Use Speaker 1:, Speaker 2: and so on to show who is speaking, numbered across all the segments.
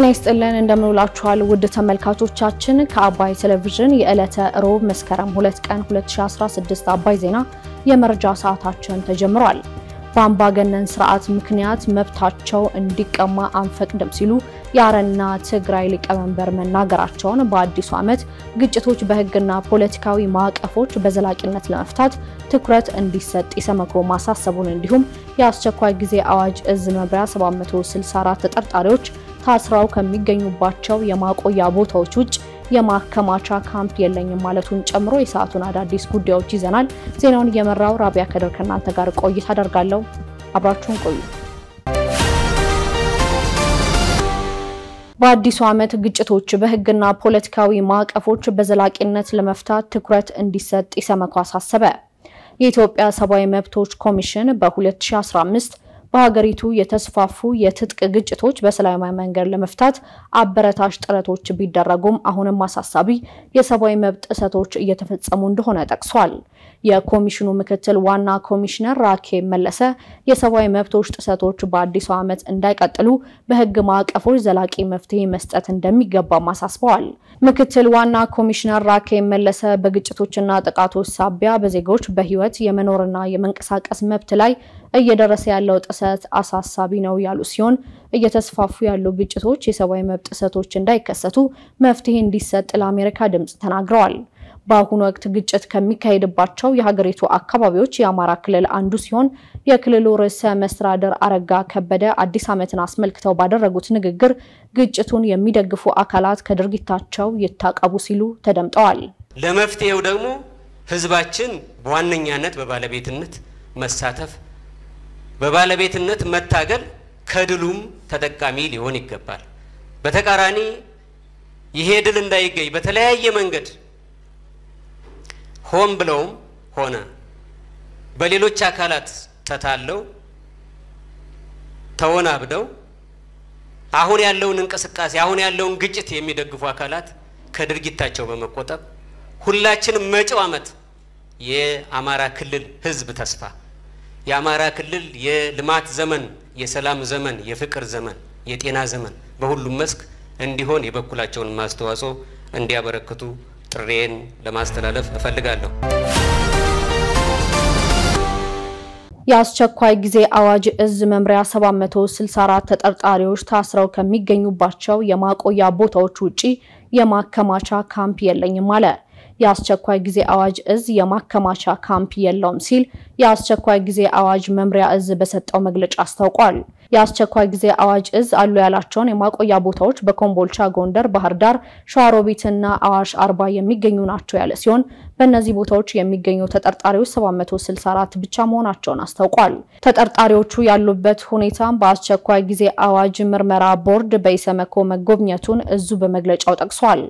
Speaker 1: ጤና ይስጥልን እንደምንውላችኋል ውድ ተመልካቾቻችን፣ ከአባይ ቴሌቪዥን የዕለተ ሮብ መስከረም 2 ቀን 2016 አባይ ዜና የመረጃ ሰዓታችን ተጀምሯል። በአምባገነን ስርዓት ምክንያት መብታቸው እንዲቀማ አንፈቅድም ሲሉ የአረና ትግራይ ሊቀመንበር መናገራቸውን በአዲሱ ዓመት ግጭቶች በህግና ፖለቲካዊ ማዕቀፎች በዘላቂነት ለመፍታት ትኩረት እንዲሰጥ ኢሰመኮ ማሳሰቡን እንዲሁም የአስቸኳይ ጊዜ አዋጅ እዝ መብሪያ 764 ተጠርጣሪዎች ታስረው ከሚገኙባቸው የማቆያ ቦታዎች ውጭ የማከማቻ ካምፕ የለኝም ማለቱን ጨምሮ የሰዓቱን አዳዲስ ጉዳዮች ይዘናል። ዜናውን እየመራው ራቢያ ከድር ከእናንተ ጋር ቆይታ አደርጋለሁ። አብራችሁን ቆዩ። በአዲሱ ዓመት ግጭቶች በህግና ፖለቲካዊ ማዕቀፎች በዘላቂነት ለመፍታት ትኩረት እንዲሰጥ ኢሰመኮ አሳሰበ። የኢትዮጵያ ሰብአዊ መብቶች ኮሚሽን በ2015 በሀገሪቱ የተስፋፉ የትጥቅ ግጭቶች በሰላማዊ መንገድ ለመፍታት አበረታሽ ጥረቶች ቢደረጉም አሁንም አሳሳቢ የሰብአዊ መብት ጥሰቶች እየተፈጸሙ እንደሆነ ጠቅሷል። የኮሚሽኑ ምክትል ዋና ኮሚሽነር ራኬ መለሰ የሰብአዊ መብቶች ጥሰቶች በአዲሱ ዓመት እንዳይቀጥሉ በህግ ማዕቀፎች ዘላቂ መፍትሄ መስጠት እንደሚገባም አሳስበዋል። ምክትል ዋና ኮሚሽነር ራኬ መለሰ በግጭቶችና ጥቃቶች ሳቢያ በዜጎች በህይወት የመኖርና የመንቀሳቀስ መብት ላይ እየደረሰ ያለው ጥሰት አሳሳቢ ነው ያሉ ሲሆን እየተስፋፉ ያሉ ግጭቶች የሰብአዊ መብት ጥሰቶች እንዳይከሰቱ መፍትሄ እንዲሰጥ ለአሜሪካ ድምፅ ተናግረዋል። በአሁኑ ወቅት ግጭት ከሚካሄድባቸው የሀገሪቱ አካባቢዎች የአማራ ክልል አንዱ ሲሆን የክልሉ ርዕሰ መስተዳደር አረጋ ከበደ አዲስ ዓመትን አስመልክተው ባደረጉት ንግግር ግጭቱን የሚደግፉ አካላት ከድርጊታቸው ይታቀቡ ሲሉ ተደምጠዋል።
Speaker 2: ለመፍትሄው ደግሞ ህዝባችን በዋነኛነት በባለቤትነት መሳተፍ በባለቤትነት መታገል ከድሉም ተጠቃሚ ሊሆን ይገባል። በተቃራኒ ይሄ ድል እንዳይገኝ በተለያየ መንገድ ሆን ብለውም ሆነ በሌሎች አካላት ተታለው ተወናብደው አሁን ያለውን እንቅስቃሴ አሁን ያለውን ግጭት የሚደግፉ አካላት ከድርጊታቸው በመቆጠብ ሁላችንም መጪው ዓመት የአማራ ክልል ሕዝብ ተስፋ የአማራ ክልል የልማት ዘመን፣ የሰላም ዘመን፣ የፍቅር ዘመን፣ የጤና ዘመን በሁሉም መስክ እንዲሆን የበኩላቸውን ማስተዋጽኦ እንዲያበረክቱ ጥሬን ለማስተላለፍ እፈልጋለሁ።
Speaker 1: የአስቸኳይ ጊዜ አዋጅ እዝ መምሪያ 764 ተጠርጣሪዎች ታስረው ከሚገኙባቸው የማቆያ ቦታዎች ውጪ የማከማቻ ካምፕ የለኝም አለ። የአስቸኳይ ጊዜ አዋጅ እዝ የማከማቻ ካምፕ የለውም ሲል የአስቸኳይ ጊዜ አዋጅ መምሪያ እዝ በሰጠው መግለጫ አስታውቋል። የአስቸኳይ ጊዜ አዋጅ እዝ አሉ ያላቸውን የማቆያ ቦታዎች በኮምቦልቻ፣ ጎንደር፣ ባህር ዳር፣ ሸዋሮቢትና አዋሽ አርባ የሚገኙ ናቸው ያለ ሲሆን በእነዚህ ቦታዎች የሚገኙ ተጠርጣሪዎች 764 ብቻ መሆናቸውን አስታውቋል። ተጠርጣሪዎቹ ያሉበት ሁኔታም በአስቸኳይ ጊዜ አዋጅ ምርመራ ቦርድ በኢሰመኮ መጎብኘቱን እዙ በመግለጫው ጠቅሷል።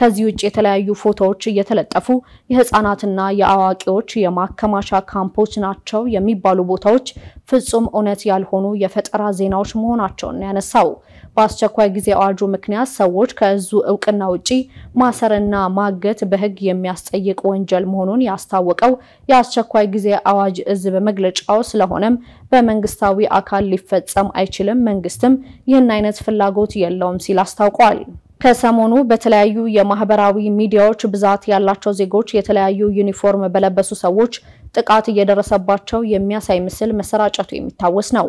Speaker 1: ከዚህ ውጭ የተለያዩ ፎቶዎች እየተለጠፉ የህፃናትና የአዋቂዎች የማከማቻ ካምፖች ናቸው የሚባሉ ቦታዎች ፍጹም እውነት ያልሆኑ የፈጠራ ዜናዎች መሆናቸውን ያነሳው በአስቸኳይ ጊዜ አዋጁ ምክንያት ሰዎች ከእዙ እውቅና ውጪ ማሰርና ማገት በህግ የሚያስጠይቅ ወንጀል መሆኑን ያስታወቀው የአስቸኳይ ጊዜ አዋጅ እዝ በመግለጫው ስለሆነም በመንግስታዊ አካል ሊፈጸም አይችልም፣ መንግስትም ይህን አይነት ፍላጎት የለውም ሲል አስታውቋል። ከሰሞኑ በተለያዩ የማህበራዊ ሚዲያዎች ብዛት ያላቸው ዜጎች የተለያዩ ዩኒፎርም በለበሱ ሰዎች ጥቃት እየደረሰባቸው የሚያሳይ ምስል መሰራጨቱ የሚታወስ ነው።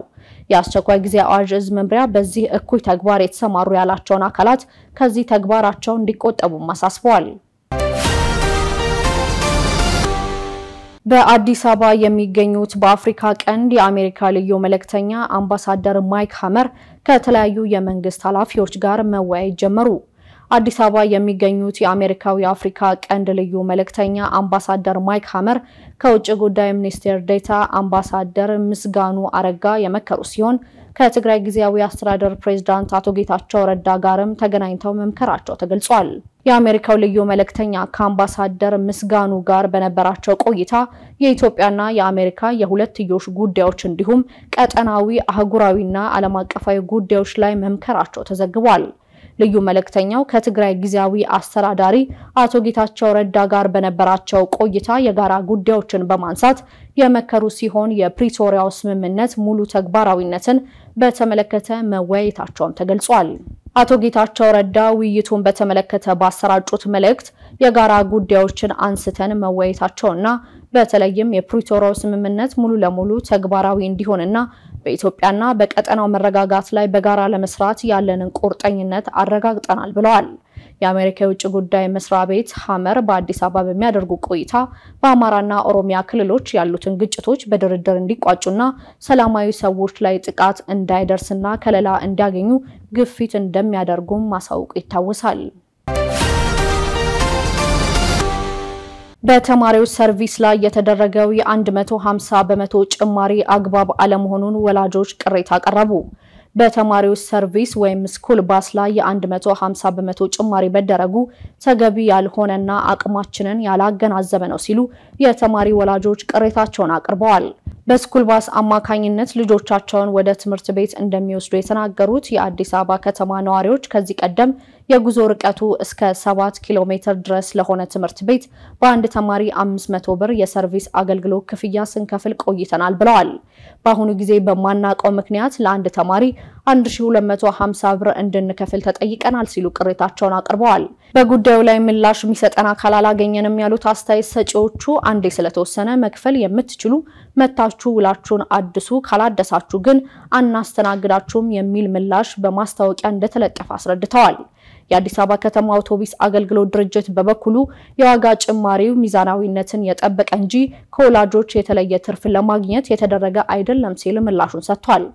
Speaker 1: የአስቸኳይ ጊዜ አዋጅ እዝ መምሪያ በዚህ እኩይ ተግባር የተሰማሩ ያላቸውን አካላት ከዚህ ተግባራቸው እንዲቆጠቡም አሳስበዋል። በአዲስ አበባ የሚገኙት በአፍሪካ ቀንድ የአሜሪካ ልዩ መልእክተኛ አምባሳደር ማይክ ሀመር ከተለያዩ የመንግስት ኃላፊዎች ጋር መወያየት ጀመሩ። አዲስ አበባ የሚገኙት የአሜሪካው የአፍሪካ ቀንድ ልዩ መልእክተኛ አምባሳደር ማይክ ሀመር ከውጭ ጉዳይ ሚኒስቴር ዴታ አምባሳደር ምስጋኑ አረጋ የመከሩ ሲሆን ከትግራይ ጊዜያዊ አስተዳደር ፕሬዝዳንት አቶ ጌታቸው ረዳ ጋርም ተገናኝተው መምከራቸው ተገልጿል። የአሜሪካው ልዩ መልእክተኛ ከአምባሳደር ምስጋኑ ጋር በነበራቸው ቆይታ የኢትዮጵያና የአሜሪካ የሁለትዮሽ ጉዳዮች እንዲሁም ቀጠናዊ፣ አህጉራዊና ዓለም አቀፋዊ ጉዳዮች ላይ መምከራቸው ተዘግቧል። ልዩ መልእክተኛው ከትግራይ ጊዜያዊ አስተዳዳሪ አቶ ጌታቸው ረዳ ጋር በነበራቸው ቆይታ የጋራ ጉዳዮችን በማንሳት የመከሩ ሲሆን የፕሪቶሪያው ስምምነት ሙሉ ተግባራዊነትን በተመለከተ መወያየታቸውም ተገልጿል። አቶ ጌታቸው ረዳ ውይይቱን በተመለከተ ባሰራጩት መልእክት የጋራ ጉዳዮችን አንስተን መወያየታቸውና በተለይም የፕሪቶሪያው ስምምነት ሙሉ ለሙሉ ተግባራዊ እንዲሆንና በኢትዮጵያና በቀጠናው መረጋጋት ላይ በጋራ ለመስራት ያለንን ቁርጠኝነት አረጋግጠናል ብለዋል። የአሜሪካ የውጭ ጉዳይ መስሪያ ቤት ሐመር በአዲስ አበባ በሚያደርጉ ቆይታ በአማራና ኦሮሚያ ክልሎች ያሉትን ግጭቶች በድርድር እንዲቋጩና ሰላማዊ ሰዎች ላይ ጥቃት እንዳይደርስና ከለላ እንዲያገኙ ግፊት እንደሚያደርጉም ማሳወቁ ይታወሳል። በተማሪዎች ሰርቪስ ላይ የተደረገው የ150 በመቶ ጭማሪ አግባብ አለመሆኑን ወላጆች ቅሬታ አቀረቡ። በተማሪዎች ሰርቪስ ወይም ስኩል ባስ ላይ የ150 በመቶ ጭማሪ መደረጉ ተገቢ ያልሆነና አቅማችንን ያላገናዘበ ነው ሲሉ የተማሪ ወላጆች ቅሬታቸውን አቅርበዋል። በስኩል ባስ አማካኝነት ልጆቻቸውን ወደ ትምህርት ቤት እንደሚወስዱ የተናገሩት የአዲስ አበባ ከተማ ነዋሪዎች ከዚህ ቀደም የጉዞ ርቀቱ እስከ 7 ኪሎ ሜትር ድረስ ለሆነ ትምህርት ቤት በአንድ ተማሪ 500 ብር የሰርቪስ አገልግሎት ክፍያ ስንከፍል ቆይተናል ብለዋል። በአሁኑ ጊዜ በማናቀው ምክንያት ለአንድ ተማሪ 1250 ብር እንድንከፍል ተጠይቀናል ሲሉ ቅሬታቸውን አቅርበዋል። በጉዳዩ ላይ ምላሽ የሚሰጠን አካል አላገኘንም ያሉት አስተያየት ሰጪዎቹ አንዴ ስለተወሰነ መክፈል የምትችሉ መታችሁ ውላችሁን አድሱ፣ ካላደሳችሁ ግን አናስተናግዳችሁም የሚል ምላሽ በማስታወቂያ እንደተለጠፈ አስረድተዋል። የአዲስ አበባ ከተማ አውቶቡስ አገልግሎት ድርጅት በበኩሉ የዋጋ ጭማሪው ሚዛናዊነትን የጠበቀ እንጂ ከወላጆች የተለየ ትርፍ ለማግኘት የተደረገ አይደለም ሲል ምላሹን ሰጥቷል።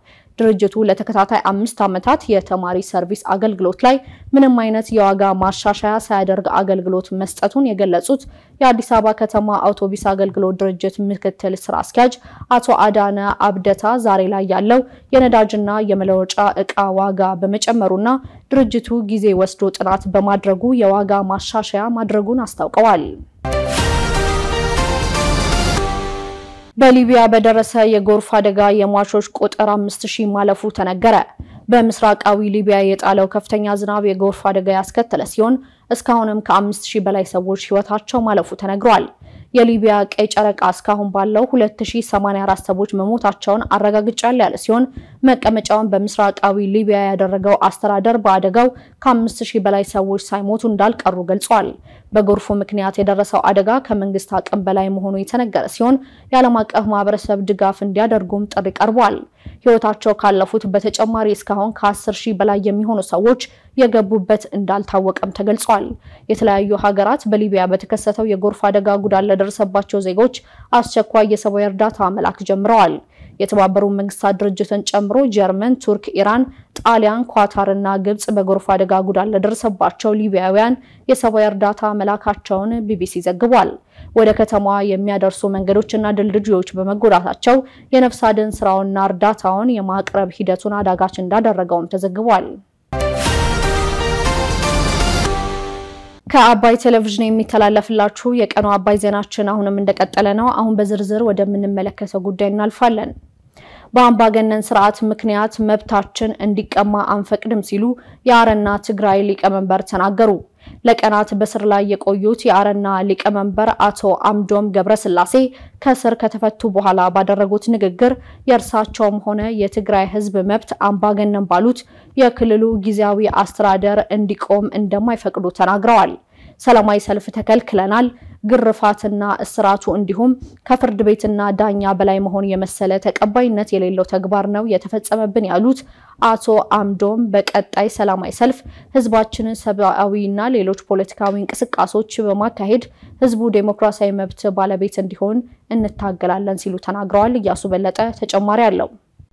Speaker 1: ድርጅቱ ለተከታታይ አምስት ዓመታት የተማሪ ሰርቪስ አገልግሎት ላይ ምንም አይነት የዋጋ ማሻሻያ ሳያደርግ አገልግሎት መስጠቱን የገለጹት የአዲስ አበባ ከተማ አውቶቡስ አገልግሎት ድርጅት ምክትል ስራ አስኪያጅ አቶ አዳነ አብደታ ዛሬ ላይ ያለው የነዳጅና የመለወጫ እቃ ዋጋ በመጨመሩና ድርጅቱ ጊዜ ወስዶ ጥናት በማድረጉ የዋጋ ማሻሻያ ማድረጉን አስታውቀዋል። በሊቢያ በደረሰ የጎርፍ አደጋ የሟቾች ቁጥር አምስት ሺህ ማለፉ ተነገረ። በምስራቃዊ ሊቢያ የጣለው ከፍተኛ ዝናብ የጎርፍ አደጋ ያስከተለ ሲሆን እስካሁንም ከአምስት ሺህ በላይ ሰዎች ህይወታቸው ማለፉ ተነግሯል። የሊቢያ ቀይ ጨረቃ እስካሁን ባለው 2084 ሰዎች መሞታቸውን አረጋግጫል ያለ ሲሆን መቀመጫውን በምስራቃዊ ሊቢያ ያደረገው አስተዳደር በአደጋው ከ5000 በላይ ሰዎች ሳይሞቱ እንዳልቀሩ ገልጿል። በጎርፉ ምክንያት የደረሰው አደጋ ከመንግስት አቅም በላይ መሆኑ የተነገረ ሲሆን የዓለም አቀፍ ማህበረሰብ ድጋፍ እንዲያደርጉም ጥሪ ቀርቧል። ህይወታቸው ካለፉት በተጨማሪ እስካሁን ከ10 ሺህ በላይ የሚሆኑ ሰዎች የገቡበት እንዳልታወቀም ተገልጿል። የተለያዩ ሀገራት በሊቢያ በተከሰተው የጎርፍ አደጋ ጉዳት ለደረሰባቸው ዜጎች አስቸኳይ የሰብአዊ እርዳታ መላክ ጀምረዋል። የተባበሩት መንግስታት ድርጅትን ጨምሮ ጀርመን፣ ቱርክ፣ ኢራን፣ ጣሊያን፣ ኳታር እና ግብጽ በጎርፍ አደጋ ጉዳት ለደረሰባቸው ሊቢያውያን የሰብአዊ እርዳታ መላካቸውን ቢቢሲ ዘግቧል። ወደ ከተማዋ የሚያደርሱ መንገዶችና ድልድዮች በመጎዳታቸው የነፍስ አድን ስራውና እርዳታውን የማቅረብ ሂደቱን አዳጋች እንዳደረገውም ተዘግቧል። ከአባይ ቴሌቪዥን የሚተላለፍላችሁ የቀኑ አባይ ዜናችን አሁንም እንደቀጠለ ነው። አሁን በዝርዝር ወደምንመለከተው ጉዳይ እናልፋለን። በአምባገነን ስርዓት ምክንያት መብታችን እንዲቀማ አንፈቅድም ሲሉ የአረና ትግራይ ሊቀመንበር ተናገሩ። ለቀናት በስር ላይ የቆዩት የአረና ሊቀመንበር አቶ አምዶም ገብረስላሴ ከስር ከተፈቱ በኋላ ባደረጉት ንግግር የእርሳቸውም ሆነ የትግራይ ሕዝብ መብት አምባገነን ባሉት የክልሉ ጊዜያዊ አስተዳደር እንዲቆም እንደማይፈቅዱ ተናግረዋል። ሰላማዊ ሰልፍ ተከልክለናል፣ ግርፋትና እስራቱ እንዲሁም ከፍርድ ቤትና ዳኛ በላይ መሆን የመሰለ ተቀባይነት የሌለው ተግባር ነው የተፈጸመብን ያሉት አቶ አምዶም በቀጣይ ሰላማዊ ሰልፍ ህዝባችንን ሰብአዊና ሌሎች ፖለቲካዊ እንቅስቃሴዎች በማካሄድ ህዝቡ ዴሞክራሲያዊ መብት ባለቤት እንዲሆን እንታገላለን ሲሉ ተናግረዋል። እያሱ በለጠ ተጨማሪ አለው።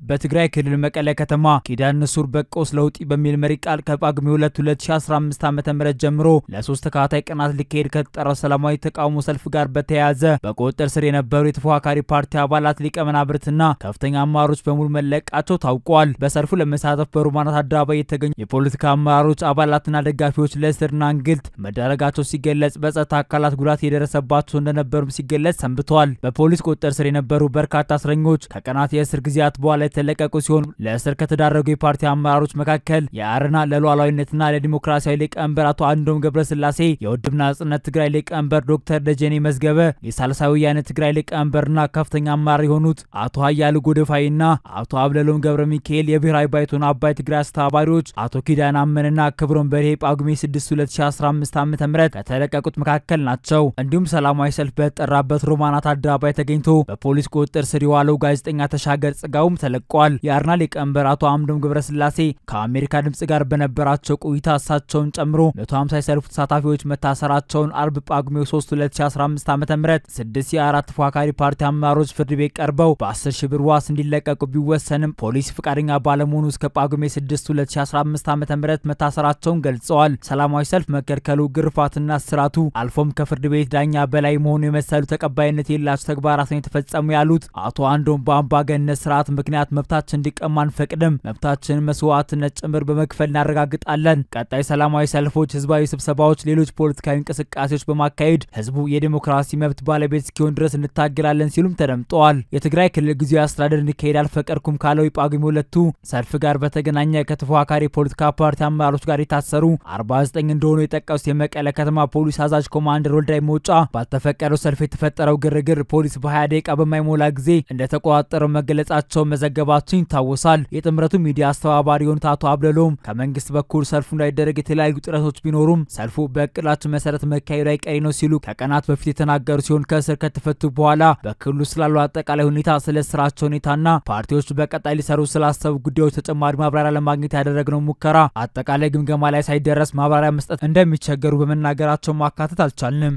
Speaker 2: በትግራይ ክልል መቀለ ከተማ ኪዳን ንሱር በቆስ ለውጢ በሚል መሪ ቃል ከጳጉሜ 2 2015 ዓ ም ጀምሮ ለሶስት ተከታታይ ቀናት ሊካሄድ ከተጠራው ሰላማዊ ተቃውሞ ሰልፍ ጋር በተያያዘ በቁጥጥር ስር የነበሩ የተፎካካሪ ፓርቲ አባላት ሊቀመናብርትና ከፍተኛ አመራሮች በሙሉ መለቃቸው ታውቋል። በሰልፉ ለመሳተፍ በሩማናት አደባባይ የተገኙ የፖለቲካ አመራሮች አባላትና ደጋፊዎች ለእስርና እንግልት መዳረጋቸው ሲገለጽ፣ በጸጥታ አካላት ጉዳት የደረሰባቸው እንደነበሩም ሲገለጽ ሰንብተዋል። በፖሊስ ቁጥጥር ስር የነበሩ በርካታ እስረኞች ከቀናት የእስር ጊዜያት በኋላ የተለቀቁ ሲሆን ለእስር ከተዳረጉ የፓርቲ አመራሮች መካከል የአረና ለሉዓላዊነትና ለዲሞክራሲያዊ ሊቀመንበር አቶ አንዶም ገብረስላሴ፣ የውድብ ናጽነት ትግራይ ሊቀመንበር ዶክተር ደጀኔ መዝገበ፣ የሳልሳዊ ወያነ ትግራይ ሊቀመንበርና ከፍተኛ አመራር የሆኑት አቶ ሀያሉ ጎደፋይና አቶ አብለሎም ገብረ ሚካኤል የብሔራዊ ባይቶና አባይ ትግራይ አስተባባሪዎች አቶ ኪዳን አመንና ክብሮን በርሄ ጳጉሜ 6 2015 ዓ.ም ከተለቀቁት መካከል ናቸው። እንዲሁም ሰላማዊ ሰልፍ በተጠራበት ሮማናት አደባባይ ተገኝቶ በፖሊስ ቁጥጥር ስር የዋለው ጋዜጠኛ ተሻገር ጽጋውም ተለ ለቀዋል። የአርና ሊቀመንበር አቶ አምዶም ገብረስላሴ ከአሜሪካ ድምጽ ጋር በነበራቸው ቆይታ እሳቸውን ጨምሮ 150 የሰልፉ ተሳታፊዎች መታሰራቸውን አርብ ጳጉሜ 3 2015 ዓ ም ስድስት የአራት ተፎካካሪ ፓርቲ አመራሮች ፍርድ ቤት ቀርበው በ10 ሺህ ብር ዋስ እንዲለቀቁ ቢወሰንም ፖሊስ ፈቃደኛ ባለመሆኑ እስከ ጳጉሜ 6 2015 ዓ ም መታሰራቸውን ገልጸዋል። ሰላማዊ ሰልፍ መከልከሉ፣ ግርፋትና ስራቱ አልፎም ከፍርድ ቤት ዳኛ በላይ መሆኑ የመሰሉ ተቀባይነት የሌላቸው ተግባራትን የተፈጸሙ ያሉት አቶ አንዶም በአምባገነት ስርዓት ምክንያት ምክንያት መብታችን እንዲቀማ አንፈቅድም። መብታችን መስዋዕትነት ጭምር በመክፈል እናረጋግጣለን። ቀጣይ ሰላማዊ ሰልፎች፣ ህዝባዊ ስብሰባዎች፣ ሌሎች ፖለቲካዊ እንቅስቃሴዎች በማካሄድ ህዝቡ የዲሞክራሲ መብት ባለቤት እስኪሆን ድረስ እንታገላለን ሲሉም ተደምጠዋል። የትግራይ ክልል ጊዜያዊ አስተዳደር እንዲካሄድ አልፈቀድኩም ካለው የጳጉሜ ሁለቱ ሰልፍ ጋር በተገናኘ ከተፎካካሪ የፖለቲካ ፓርቲ አመራሮች ጋር የታሰሩ 49 እንደሆኑ የጠቀሱት የመቀለ ከተማ ፖሊስ አዛዥ ኮማንደር ወልዳይ መውጫ ባልተፈቀደው ሰልፍ የተፈጠረው ግርግር ፖሊስ በ20 ደቂቃ በማይሞላ ጊዜ እንደተቆጣጠረው መገለጻቸው መዘገ መዘገባችን ይታወሳል። የጥምረቱ ሚዲያ አስተባባሪ የሆኑት አቶ አብለሎም ከመንግስት በኩል ሰልፉ እንዳይደረግ የተለያዩ ጥረቶች ቢኖሩም ሰልፉ በእቅዳችን መሰረት መካሄዱ አይቀሬ ነው ሲሉ ከቀናት በፊት የተናገሩ ሲሆን ከእስር ከተፈቱ በኋላ በክልሉ ስላሉ አጠቃላይ ሁኔታ፣ ስለ ስራቸው ሁኔታና ፓርቲዎች በቀጣይ ሊሰሩ ስላሰቡ ጉዳዮች ተጨማሪ ማብራሪያ ለማግኘት ያደረግነው ሙከራ አጠቃላይ ግምገማ ላይ ሳይደረስ ማብራሪያ መስጠት እንደሚቸገሩ በመናገራቸው ማካተት አልቻልንም።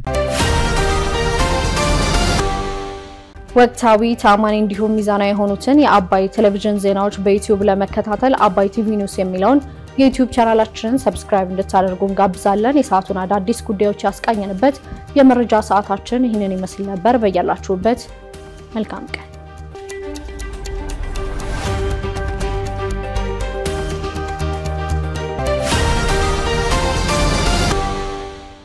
Speaker 1: ወቅታዊ፣ ታማኝ እንዲሁም ሚዛናዊ የሆኑትን የአባይ ቴሌቪዥን ዜናዎች በዩቲዩብ ለመከታተል አባይ ቲቪ ኒውስ የሚለውን የዩቲዩብ ቻናላችንን ሰብስክራይብ እንድታደርጉ እንጋብዛለን። የሰዓቱን አዳዲስ ጉዳዮች ያስቃኘንበት የመረጃ ሰዓታችን ይህንን ይመስል ነበር። በያላችሁበት መልካም ቀን